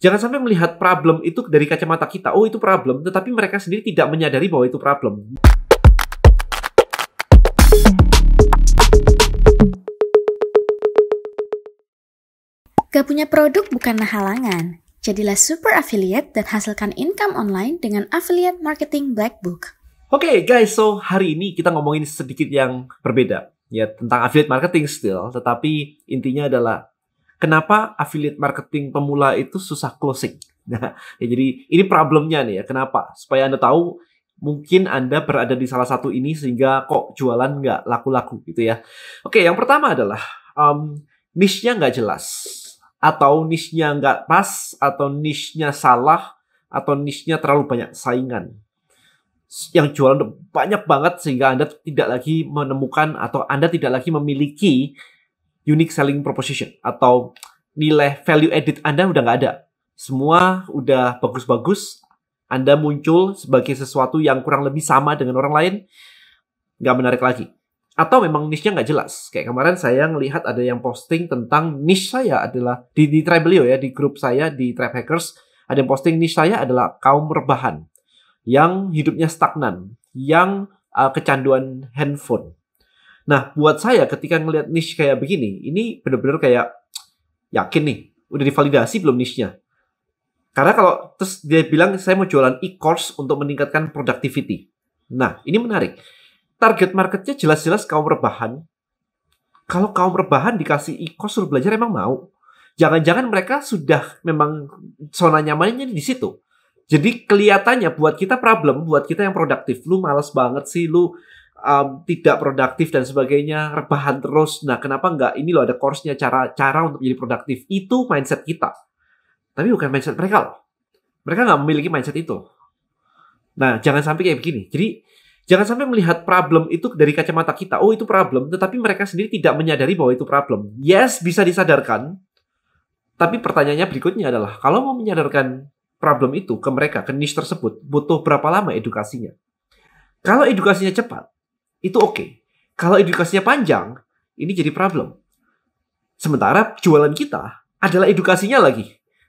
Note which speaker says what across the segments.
Speaker 1: Jangan sampai melihat problem itu dari kacamata kita, oh itu problem, tetapi mereka sendiri tidak menyadari bahwa itu problem. Gak punya produk bukanlah halangan. Jadilah super affiliate dan hasilkan income online dengan affiliate marketing black book. Oke okay, guys, so hari ini kita ngomongin sedikit yang berbeda ya tentang affiliate marketing still, tetapi intinya adalah kenapa affiliate marketing pemula itu susah closing. Nah, ya jadi ini problemnya nih ya. Kenapa? Supaya Anda tahu mungkin Anda berada di salah satu ini sehingga kok jualan nggak laku-laku gitu ya. Oke, yang pertama adalah um, niche-nya nggak jelas. Atau niche-nya nggak pas, atau niche-nya salah, atau niche-nya terlalu banyak saingan. Yang jualan banyak banget sehingga Anda tidak lagi menemukan atau Anda tidak lagi memiliki unique selling proposition atau nilai value added Anda udah nggak ada. Semua udah bagus-bagus, Anda muncul sebagai sesuatu yang kurang lebih sama dengan orang lain, nggak menarik lagi. Atau memang niche-nya nggak jelas. Kayak kemarin saya ngelihat ada yang posting tentang niche saya adalah, di, di Tribelio ya, di grup saya, di Tribe Hackers, ada yang posting niche saya adalah kaum rebahan, yang hidupnya stagnan, yang uh, kecanduan handphone Nah, buat saya ketika ngelihat niche kayak begini, ini benar-benar kayak yakin nih, udah divalidasi belum niche-nya? Karena kalau terus dia bilang saya mau jualan e-course untuk meningkatkan productivity. Nah, ini menarik. Target marketnya jelas-jelas kaum rebahan. Kalau kaum rebahan dikasih e-course suruh belajar emang mau. Jangan-jangan mereka sudah memang zona nyamannya di situ. Jadi kelihatannya buat kita problem, buat kita yang produktif, lu males banget sih, lu um, tidak produktif dan sebagainya, rebahan terus. Nah, kenapa enggak? ini loh ada course-nya cara-cara untuk menjadi produktif. Itu mindset kita. Tapi bukan mindset mereka loh. Mereka nggak memiliki mindset itu. Nah, jangan sampai kayak begini. Jadi, jangan sampai melihat problem itu dari kacamata kita. Oh, itu problem. Tetapi mereka sendiri tidak menyadari bahwa itu problem. Yes, bisa disadarkan. Tapi pertanyaannya berikutnya adalah, kalau mau menyadarkan problem itu ke mereka, ke niche tersebut, butuh berapa lama edukasinya? Kalau edukasinya cepat, itu oke. Okay. Kalau edukasinya panjang, ini jadi problem. Sementara jualan kita adalah edukasinya lagi.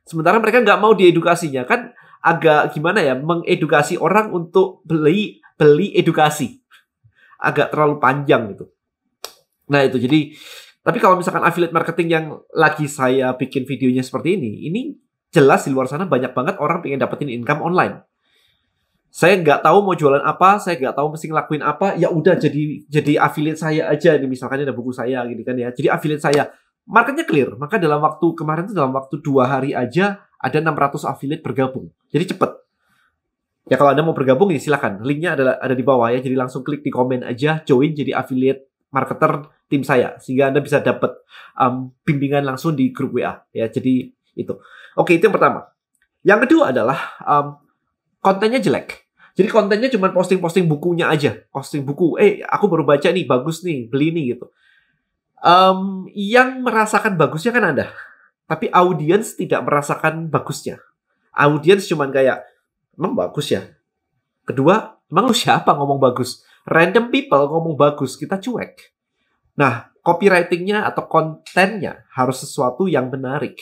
Speaker 1: Sementara mereka nggak mau diedukasinya kan agak gimana ya mengedukasi orang untuk beli beli edukasi agak terlalu panjang gitu. Nah itu jadi tapi kalau misalkan affiliate marketing yang lagi saya bikin videonya seperti ini, ini jelas di luar sana banyak banget orang pengen dapetin income online saya nggak tahu mau jualan apa, saya nggak tahu mesti ngelakuin apa, ya udah jadi jadi affiliate saya aja ini misalkan ada buku saya gitu kan ya, jadi affiliate saya. Marketnya clear, maka dalam waktu kemarin itu dalam waktu dua hari aja ada 600 affiliate bergabung, jadi cepet. Ya kalau anda mau bergabung ya silakan, linknya adalah ada di bawah ya, jadi langsung klik di komen aja, join jadi affiliate marketer tim saya, sehingga anda bisa dapat um, bimbingan langsung di grup WA ya, jadi itu. Oke itu yang pertama. Yang kedua adalah um, kontennya jelek. Jadi kontennya cuma posting-posting bukunya aja, posting buku. Eh, aku baru baca nih, bagus nih, beli nih gitu. Um, yang merasakan bagusnya kan Anda, tapi audiens tidak merasakan bagusnya. Audiens cuma kayak, emang bagus ya. Kedua, emang lu siapa ngomong bagus? Random people ngomong bagus, kita cuek. Nah, copywritingnya atau kontennya harus sesuatu yang menarik.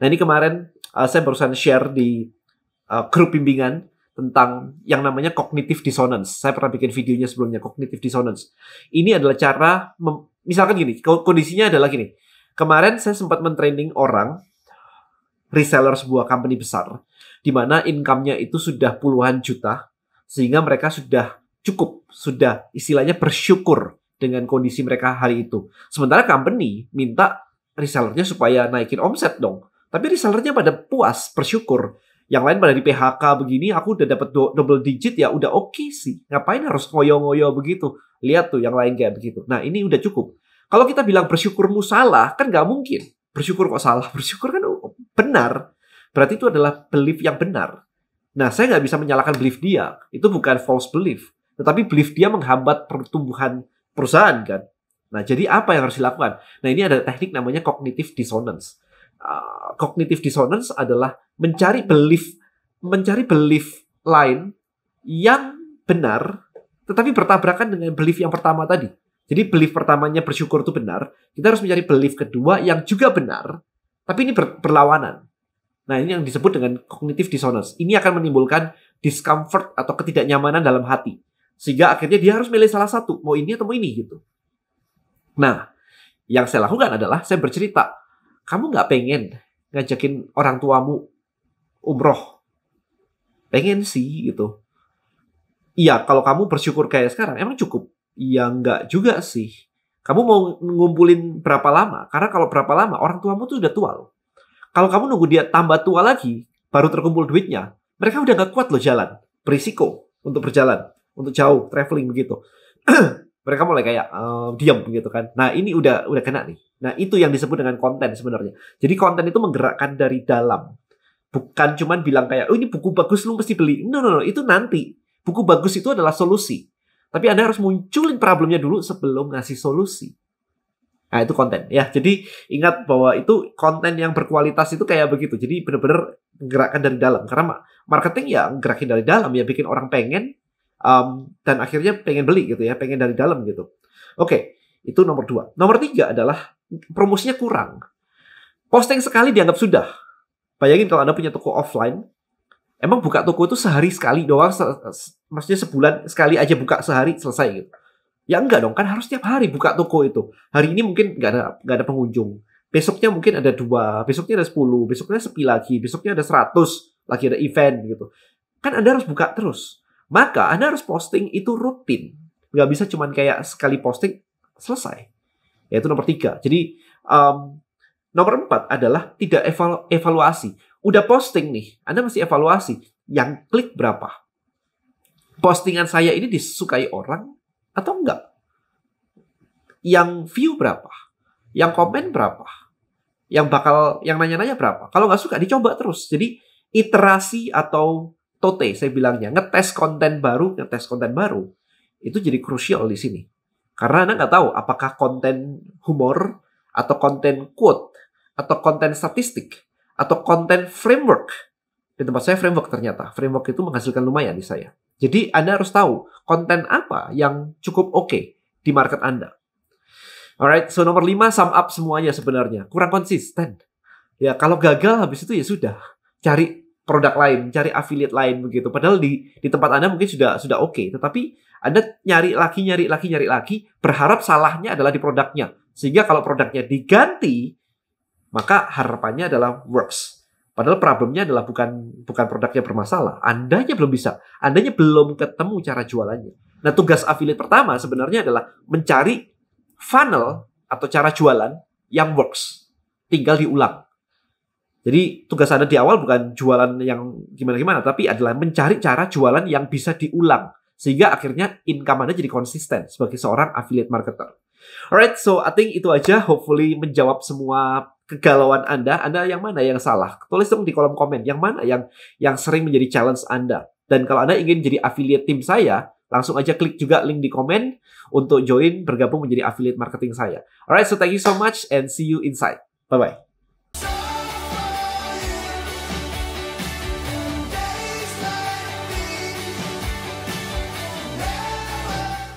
Speaker 1: Nah ini kemarin uh, saya barusan share di uh, grup bimbingan tentang yang namanya cognitive dissonance. Saya pernah bikin videonya sebelumnya cognitive dissonance. Ini adalah cara misalkan gini, kondisinya adalah gini. Kemarin saya sempat mentraining orang reseller sebuah company besar di mana income-nya itu sudah puluhan juta sehingga mereka sudah cukup, sudah istilahnya bersyukur dengan kondisi mereka hari itu. Sementara company minta resellernya supaya naikin omset dong. Tapi resellernya pada puas, bersyukur yang lain pada di PHK begini aku udah dapat do double digit ya udah oke okay sih ngapain harus ngoyo-ngoyo begitu lihat tuh yang lain kayak begitu nah ini udah cukup kalau kita bilang bersyukurmu salah kan nggak mungkin bersyukur kok salah bersyukur kan oh, benar berarti itu adalah belief yang benar nah saya nggak bisa menyalahkan belief dia itu bukan false belief tetapi belief dia menghambat pertumbuhan perusahaan kan nah jadi apa yang harus dilakukan nah ini ada teknik namanya cognitive dissonance uh, cognitive dissonance adalah mencari belief mencari belief lain yang benar tetapi bertabrakan dengan belief yang pertama tadi. Jadi belief pertamanya bersyukur itu benar, kita harus mencari belief kedua yang juga benar, tapi ini ber berlawanan. Nah, ini yang disebut dengan cognitive dissonance. Ini akan menimbulkan discomfort atau ketidaknyamanan dalam hati. Sehingga akhirnya dia harus milih salah satu, mau ini atau mau ini gitu. Nah, yang saya lakukan adalah saya bercerita kamu nggak pengen ngajakin orang tuamu umroh? Pengen sih gitu. Iya, kalau kamu bersyukur kayak sekarang, emang cukup? Iya, nggak juga sih. Kamu mau ngumpulin berapa lama? Karena kalau berapa lama, orang tuamu tuh udah tua loh. Kalau kamu nunggu dia tambah tua lagi, baru terkumpul duitnya, mereka udah nggak kuat loh jalan. Berisiko untuk berjalan, untuk jauh, traveling begitu mereka mulai kayak uh, diam gitu kan. Nah ini udah udah kena nih. Nah itu yang disebut dengan konten sebenarnya. Jadi konten itu menggerakkan dari dalam, bukan cuman bilang kayak oh ini buku bagus lu mesti beli. No no no itu nanti buku bagus itu adalah solusi. Tapi anda harus munculin problemnya dulu sebelum ngasih solusi. Nah itu konten ya. Jadi ingat bahwa itu konten yang berkualitas itu kayak begitu. Jadi bener-bener gerakkan dari dalam. Karena marketing ya gerakin dari dalam ya bikin orang pengen um, dan akhirnya pengen beli gitu ya, pengen dari dalam gitu. Oke, okay, itu nomor dua. Nomor tiga adalah promosinya kurang. Posting sekali dianggap sudah. Bayangin kalau Anda punya toko offline, emang buka toko itu sehari sekali doang, se se maksudnya sebulan sekali aja buka sehari selesai gitu. Ya enggak dong, kan harus tiap hari buka toko itu. Hari ini mungkin nggak ada nggak ada pengunjung. Besoknya mungkin ada dua, besoknya ada sepuluh, besoknya sepi lagi, besoknya ada seratus, lagi ada event gitu. Kan Anda harus buka terus maka Anda harus posting itu rutin. Nggak bisa cuman kayak sekali posting, selesai. Yaitu nomor tiga. Jadi, um, nomor empat adalah tidak evalu evaluasi. Udah posting nih, Anda masih evaluasi. Yang klik berapa? Postingan saya ini disukai orang atau enggak? Yang view berapa? Yang komen berapa? Yang bakal, yang nanya-nanya berapa? Kalau nggak suka, dicoba terus. Jadi, iterasi atau tote saya bilangnya ngetes konten baru ngetes konten baru itu jadi krusial di sini karena anda nggak tahu apakah konten humor atau konten quote atau konten statistik atau konten framework di tempat saya framework ternyata framework itu menghasilkan lumayan di saya jadi anda harus tahu konten apa yang cukup oke okay di market anda Alright, so nomor 5 sum up semuanya sebenarnya. Kurang konsisten. Ya, kalau gagal habis itu ya sudah. Cari produk lain, cari affiliate lain begitu. Padahal di di tempat Anda mungkin sudah sudah oke, okay. tetapi Anda nyari lagi nyari lagi nyari lagi berharap salahnya adalah di produknya. Sehingga kalau produknya diganti, maka harapannya adalah works. Padahal problemnya adalah bukan bukan produknya bermasalah, andanya belum bisa, andanya belum ketemu cara jualannya. Nah, tugas affiliate pertama sebenarnya adalah mencari funnel atau cara jualan yang works. Tinggal diulang. Jadi tugas Anda di awal bukan jualan yang gimana-gimana, tapi adalah mencari cara jualan yang bisa diulang. Sehingga akhirnya income Anda jadi konsisten sebagai seorang affiliate marketer. Alright, so I think itu aja. Hopefully menjawab semua kegalauan Anda. Anda yang mana yang salah? Tulis dong di kolom komen. Yang mana yang yang sering menjadi challenge Anda. Dan kalau Anda ingin jadi affiliate tim saya, langsung aja klik juga link di komen untuk join bergabung menjadi affiliate marketing saya. Alright, so thank you so much and see you inside. Bye-bye.